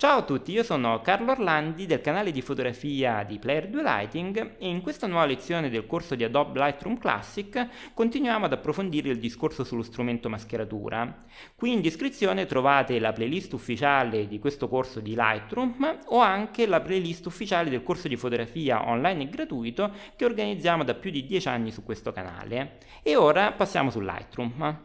Ciao a tutti, io sono Carlo Orlandi del canale di fotografia di Player 2 Lighting e in questa nuova lezione del corso di Adobe Lightroom Classic continuiamo ad approfondire il discorso sullo strumento mascheratura. Qui in descrizione trovate la playlist ufficiale di questo corso di Lightroom o anche la playlist ufficiale del corso di fotografia online e gratuito che organizziamo da più di 10 anni su questo canale. E ora passiamo su Lightroom.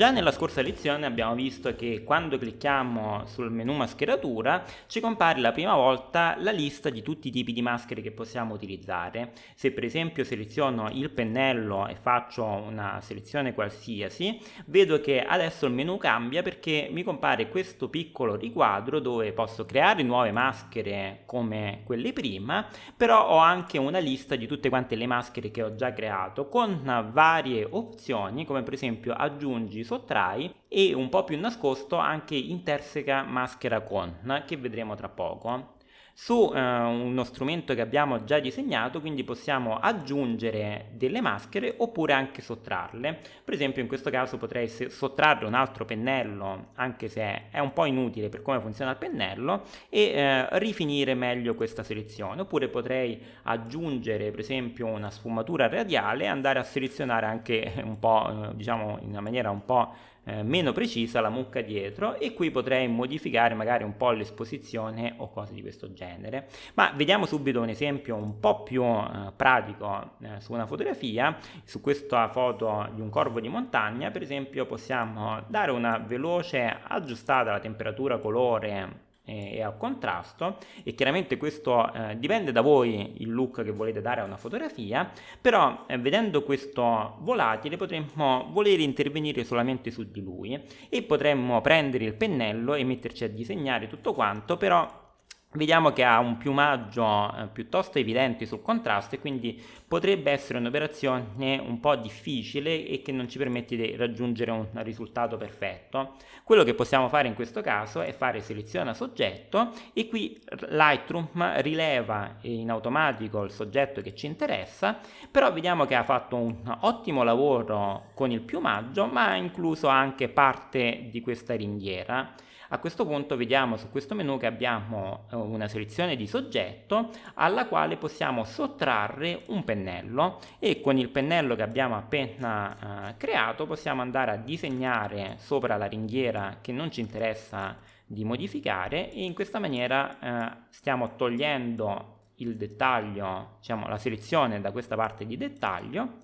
Già nella scorsa lezione abbiamo visto che quando clicchiamo sul menu mascheratura ci compare la prima volta la lista di tutti i tipi di maschere che possiamo utilizzare. Se per esempio seleziono il pennello e faccio una selezione qualsiasi, vedo che adesso il menu cambia perché mi compare questo piccolo riquadro dove posso creare nuove maschere come quelle prima, però ho anche una lista di tutte quante le maschere che ho già creato con varie opzioni come per esempio aggiungi sottrai e un po' più nascosto anche interseca maschera con che vedremo tra poco su eh, uno strumento che abbiamo già disegnato, quindi possiamo aggiungere delle maschere oppure anche sottrarle. Per esempio in questo caso potrei sottrarre un altro pennello, anche se è un po' inutile per come funziona il pennello, e eh, rifinire meglio questa selezione. Oppure potrei aggiungere per esempio una sfumatura radiale e andare a selezionare anche un po', eh, diciamo in una maniera un po' Eh, meno precisa la mucca dietro e qui potrei modificare magari un po' l'esposizione o cose di questo genere. Ma vediamo subito un esempio un po' più eh, pratico eh, su una fotografia, su questa foto di un corvo di montagna per esempio possiamo dare una veloce aggiustata alla temperatura colore e al contrasto e chiaramente questo eh, dipende da voi il look che volete dare a una fotografia però eh, vedendo questo volatile potremmo voler intervenire solamente su di lui e potremmo prendere il pennello e metterci a disegnare tutto quanto però vediamo che ha un piumaggio eh, piuttosto evidente sul contrasto e quindi potrebbe essere un'operazione un po' difficile e che non ci permette di raggiungere un risultato perfetto. Quello che possiamo fare in questo caso è fare seleziona soggetto e qui Lightroom rileva in automatico il soggetto che ci interessa, però vediamo che ha fatto un ottimo lavoro con il piumaggio ma ha incluso anche parte di questa ringhiera. A questo punto vediamo su questo menu che abbiamo eh, una selezione di soggetto alla quale possiamo sottrarre un pennello e con il pennello che abbiamo appena eh, creato possiamo andare a disegnare sopra la ringhiera che non ci interessa di modificare e in questa maniera eh, stiamo togliendo il dettaglio, diciamo la selezione da questa parte di dettaglio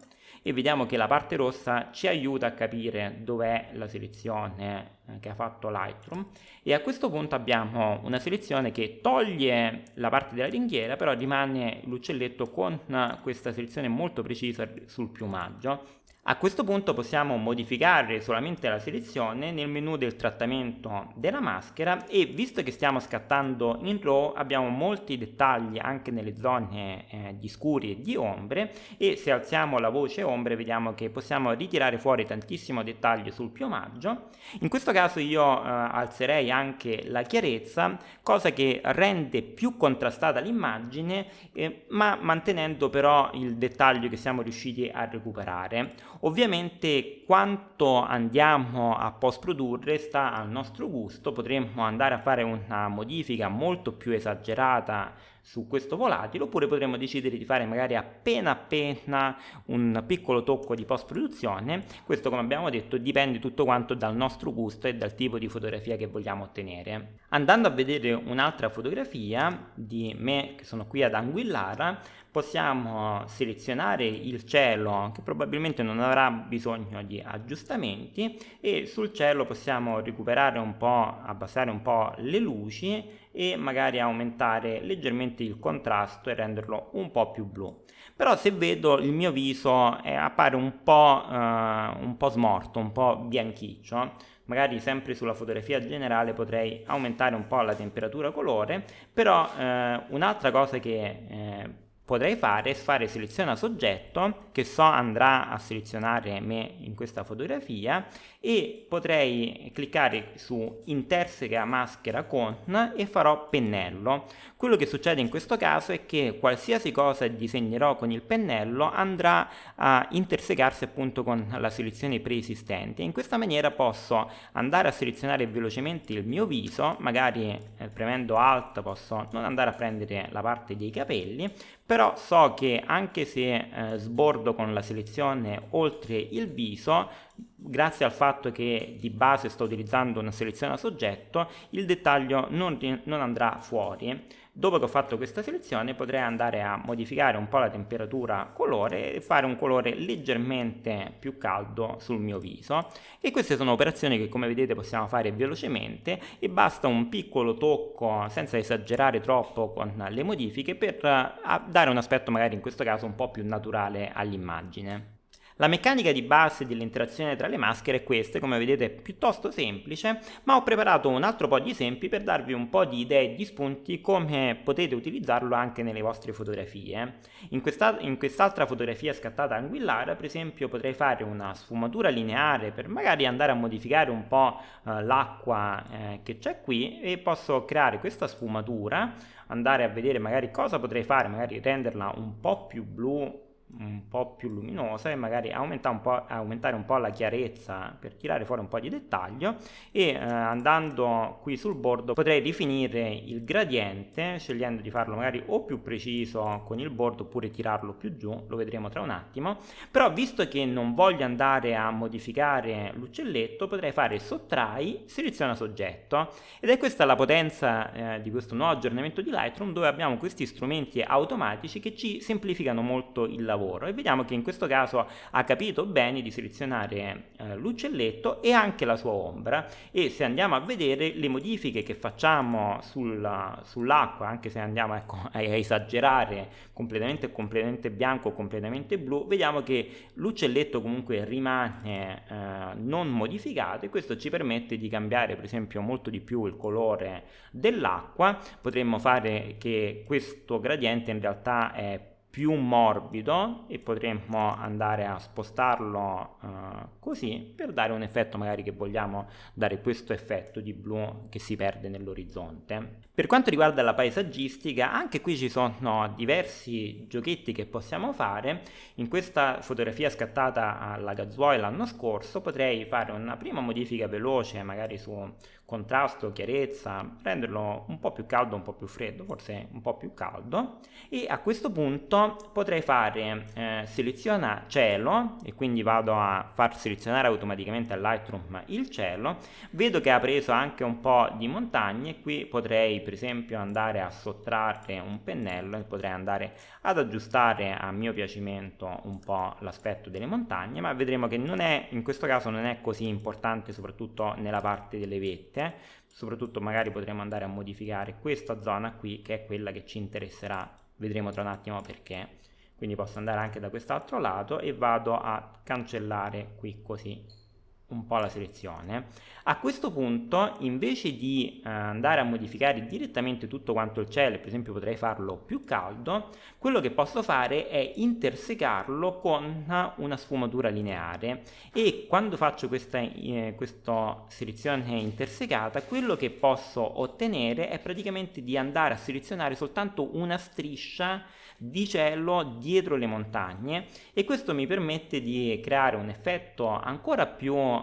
e vediamo che la parte rossa ci aiuta a capire dov'è la selezione eh, che ha fatto Lightroom e a questo punto abbiamo una selezione che toglie la parte della ringhiera però rimane l'uccelletto con questa selezione molto precisa sul piumaggio a questo punto possiamo modificare solamente la selezione nel menu del trattamento della maschera e visto che stiamo scattando in RAW abbiamo molti dettagli anche nelle zone eh, di scuri e di ombre e se alziamo la voce ombre vediamo che possiamo ritirare fuori tantissimo dettaglio sul piumaggio. In questo caso io eh, alzerei anche la chiarezza, cosa che rende più contrastata l'immagine eh, ma mantenendo però il dettaglio che siamo riusciti a recuperare Ovviamente quanto andiamo a post produrre sta al nostro gusto, potremmo andare a fare una modifica molto più esagerata su questo volatile oppure potremmo decidere di fare magari appena appena un piccolo tocco di post produzione, questo come abbiamo detto dipende tutto quanto dal nostro gusto e dal tipo di fotografia che vogliamo ottenere. Andando a vedere un'altra fotografia di me che sono qui ad Anguillara possiamo selezionare il cielo che probabilmente non avrà bisogno di aggiustamenti e sul cielo possiamo recuperare un po', abbassare un po' le luci e magari aumentare leggermente il contrasto e renderlo un po' più blu. Però se vedo il mio viso eh, appare un po', eh, un po' smorto, un po' bianchiccio, magari sempre sulla fotografia generale potrei aumentare un po' la temperatura colore, però eh, un'altra cosa che eh, potrei fare è fare seleziona soggetto che so andrà a selezionare me in questa fotografia e potrei cliccare su interseca maschera con e farò pennello quello che succede in questo caso è che qualsiasi cosa disegnerò con il pennello andrà a intersecarsi appunto con la selezione preesistente in questa maniera posso andare a selezionare velocemente il mio viso magari eh, premendo alt posso non andare a prendere la parte dei capelli però so che anche se eh, sbordo con la selezione oltre il viso grazie al fatto che di base sto utilizzando una selezione a soggetto, il dettaglio non, non, andrà fuori. Dopo che ho fatto questa selezione potrei andare a modificare un po' la temperatura colore e fare un colore leggermente più caldo sul mio viso e queste sono operazioni che come vedete possiamo fare velocemente e basta un piccolo tocco senza esagerare troppo con le modifiche per eh, dare un aspetto magari in questo caso un po' più naturale all'immagine. La meccanica di base dell'interazione tra le maschere è questa, come vedete è piuttosto semplice, ma ho preparato un altro po' di esempi per darvi un po' di idee e di spunti come potete utilizzarlo anche nelle vostre fotografie. In, questa, in quest'altra fotografia scattata anguillare, per esempio, potrei fare una sfumatura lineare per magari andare a modificare un po' eh, l'acqua eh, che c'è qui e posso creare questa sfumatura, andare a vedere magari cosa potrei fare, magari renderla un po' più blu un po' più luminosa e magari aumenta un aumentare un po' la chiarezza per tirare fuori un po' di dettaglio e eh, andando qui sul bordo potrei rifinire il gradiente scegliendo di farlo magari o più preciso con il bordo oppure tirarlo più giù lo vedremo tra un attimo però visto che non voglio andare a modificare l'uccelletto potrei fare sottrai seleziona soggetto ed è questa la potenza eh, di questo nuovo aggiornamento di Lightroom dove abbiamo questi strumenti automatici che ci semplificano molto il lavoro lavoro e vediamo che in questo caso ha capito bene di selezionare eh, l'uccelletto e anche la sua ombra e se andiamo a vedere le modifiche che facciamo sulla, sull'acqua, anche se andiamo ecco, a, a esagerare completamente, completamente bianco, completamente blu, vediamo che l'uccelletto comunque rimane eh, non modificato e questo ci permette di cambiare per esempio molto di più il colore dell'acqua, potremmo fare che questo gradiente in realtà è più morbido e potremmo andare a spostarlo uh, così per dare un effetto magari che vogliamo dare questo effetto di blu che si perde nell'orizzonte per quanto riguarda la paesaggistica anche qui ci sono diversi giochetti che possiamo fare in questa fotografia scattata alla Gazzuoi l'anno scorso potrei fare una prima modifica veloce magari su contrasto, chiarezza, renderlo un po' più caldo, un po' più freddo, forse un po' più caldo e a questo punto potrei fare eh, seleziona cielo e quindi vado a far selezionare automaticamente a Lightroom il cielo, vedo che ha preso anche un po' di montagne, qui potrei per esempio andare a sottrarre un pennello e potrei andare ad aggiustare a mio piacimento un po' l'aspetto delle montagne, ma vedremo che non è, in questo caso non è così importante soprattutto nella parte delle vette sicuramente soprattutto magari potremo andare a modificare questa zona qui che è quella che ci interesserà vedremo tra un attimo perché quindi posso andare anche da quest'altro lato e vado a cancellare qui così un po' la selezione. A questo punto, invece di eh, andare a modificare direttamente tutto quanto il cielo, per esempio potrei farlo più caldo, quello che posso fare è intersecarlo con una sfumatura lineare e quando faccio questa, eh, questa selezione intersecata, quello che posso ottenere è praticamente di andare a selezionare soltanto una striscia di cielo dietro le montagne e questo mi permette di creare un effetto ancora più eh,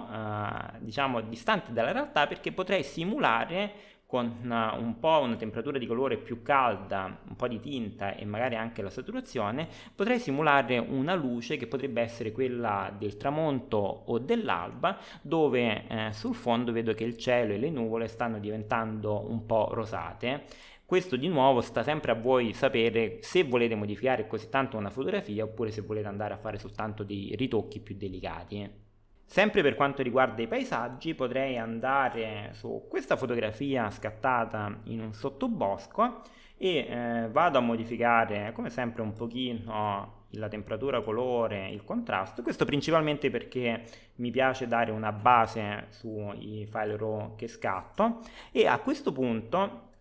diciamo distante dalla realtà perché potrei simulare con eh, un po' una temperatura di colore più calda, un po' di tinta e magari anche la saturazione, potrei simulare una luce che potrebbe essere quella del tramonto o dell'alba, dove eh, sul fondo vedo che il cielo e le nuvole stanno diventando un po' rosate questo di nuovo sta sempre a voi sapere se volete modificare così tanto una fotografia oppure se volete andare a fare soltanto dei ritocchi più delicati. Sempre per quanto riguarda i paesaggi potrei andare su questa fotografia scattata in un sottobosco e eh, vado a modificare come sempre un pochino la temperatura, colore, il contrasto, questo principalmente perché mi piace dare una base sui file RAW che scatto e a questo punto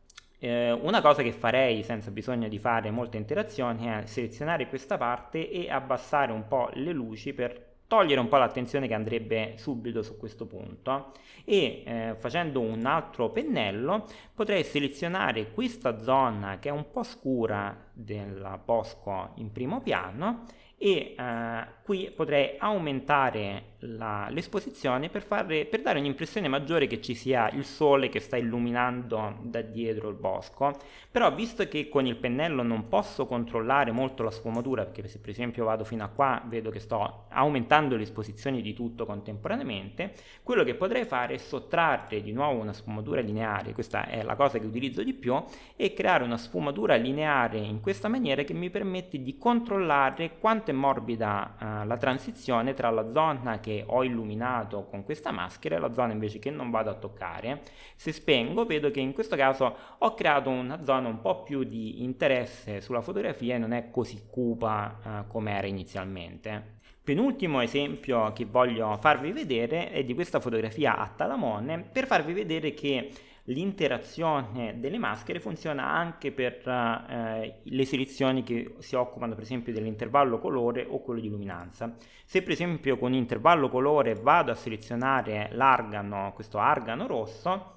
eh, una cosa che farei senza bisogno di fare molte interazioni è selezionare questa parte e abbassare un po' le luci per togliere un po' l'attenzione che andrebbe subito su questo punto e eh, facendo un altro pennello potrei selezionare questa zona che è un po' scura del bosco in primo piano e eh, qui potrei aumentare l'esposizione per, per, dare un'impressione maggiore che ci sia il sole che sta illuminando da dietro il bosco però visto che con il pennello non posso controllare molto la sfumatura perché se per esempio vado fino a qua vedo che sto aumentando l'esposizione di tutto contemporaneamente quello che potrei fare è sottrarre di nuovo una sfumatura lineare questa è la cosa che utilizzo di più e creare una sfumatura lineare in questa maniera che mi permette di controllare quanto è è morbida eh, la transizione tra la zona che ho illuminato con questa maschera e la zona invece che non vado a toccare. Se spengo vedo che in questo caso ho creato una zona un po' più di interesse sulla fotografia e non è così cupa eh, come era inizialmente. Penultimo esempio che voglio farvi vedere è di questa fotografia a Talamone per farvi vedere che l'interazione delle maschere funziona anche per eh, le selezioni che si occupano per esempio dell'intervallo colore o quello di luminanza. Se per esempio con intervallo colore vado a selezionare l'argano, questo argano rosso,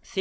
se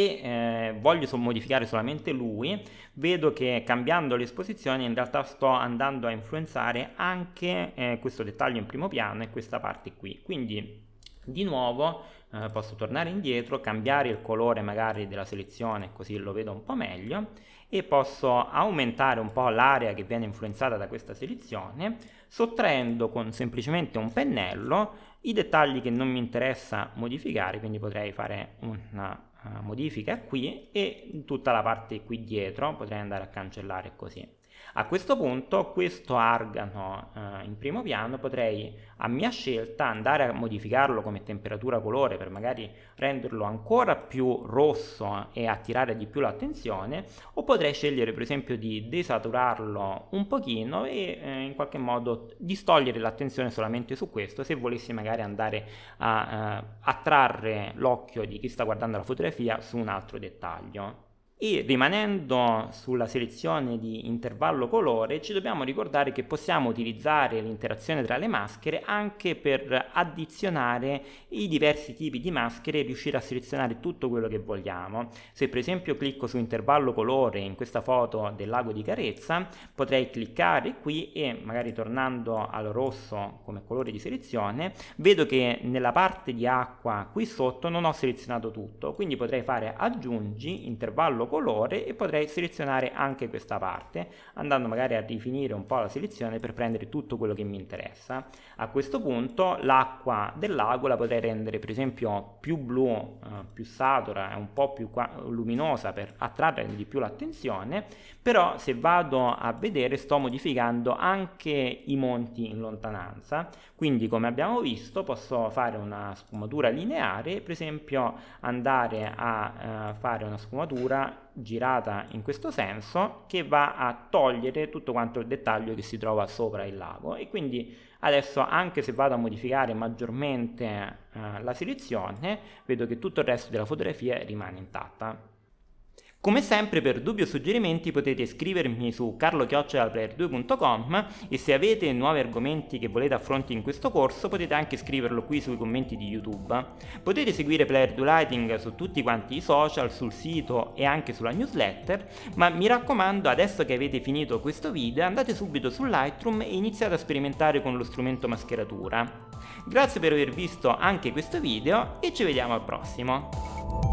eh, voglio modificare solamente lui, vedo che cambiando l'esposizione in realtà sto andando a influenzare anche eh, questo dettaglio in primo piano e questa parte qui. Quindi di nuovo eh, posso tornare indietro, cambiare il colore magari della selezione così lo vedo un po' meglio e posso aumentare un po' l'area che viene influenzata da questa selezione sottraendo con semplicemente un pennello i dettagli che non mi interessa modificare, quindi potrei fare una eh, modifica qui e tutta la parte qui dietro potrei andare a cancellare così. A questo punto questo argano eh, in primo piano potrei a mia scelta andare a modificarlo come temperatura colore per magari renderlo ancora più rosso e attirare di più l'attenzione o potrei scegliere per esempio di desaturarlo un pochino e eh, in qualche modo distogliere l'attenzione solamente su questo se volessi magari andare a eh, attrarre l'occhio di chi sta guardando la fotografia su un altro dettaglio. E rimanendo sulla selezione di intervallo colore, ci dobbiamo ricordare che possiamo utilizzare l'interazione tra le maschere anche per addizionare i diversi tipi di maschere e riuscire a selezionare tutto quello che vogliamo. Se per esempio clicco su intervallo colore in questa foto del lago di Carezza, potrei cliccare qui e magari tornando al rosso come colore di selezione, vedo che nella parte di acqua qui sotto non ho selezionato tutto, quindi potrei fare aggiungi intervallo colore colore e potrei selezionare anche questa parte andando magari a rifinire un po' la selezione per prendere tutto quello che mi interessa a questo punto l'acqua del lago la potrei rendere per esempio più blu eh, più satura e un po' più luminosa per attrarre di più l'attenzione però se vado a vedere sto modificando anche i monti in lontananza quindi come abbiamo visto posso fare una sfumatura lineare per esempio andare a eh, fare una sfumatura girata in questo senso che va a togliere tutto quanto il dettaglio che si trova sopra il lago e quindi adesso anche se vado a modificare maggiormente eh, la selezione vedo che tutto il resto della fotografia rimane intatta come sempre per dubbi o suggerimenti potete scrivermi su carlochiocciolaplayer2.com e se avete nuovi argomenti che volete affronti in questo corso potete anche scriverlo qui sui commenti di YouTube. Potete seguire Player 2 Lighting su tutti quanti i social, sul sito e anche sulla newsletter, ma mi raccomando adesso che avete finito questo video andate subito su Lightroom e iniziate a sperimentare con lo strumento mascheratura. Grazie per aver visto anche questo video e ci vediamo al prossimo!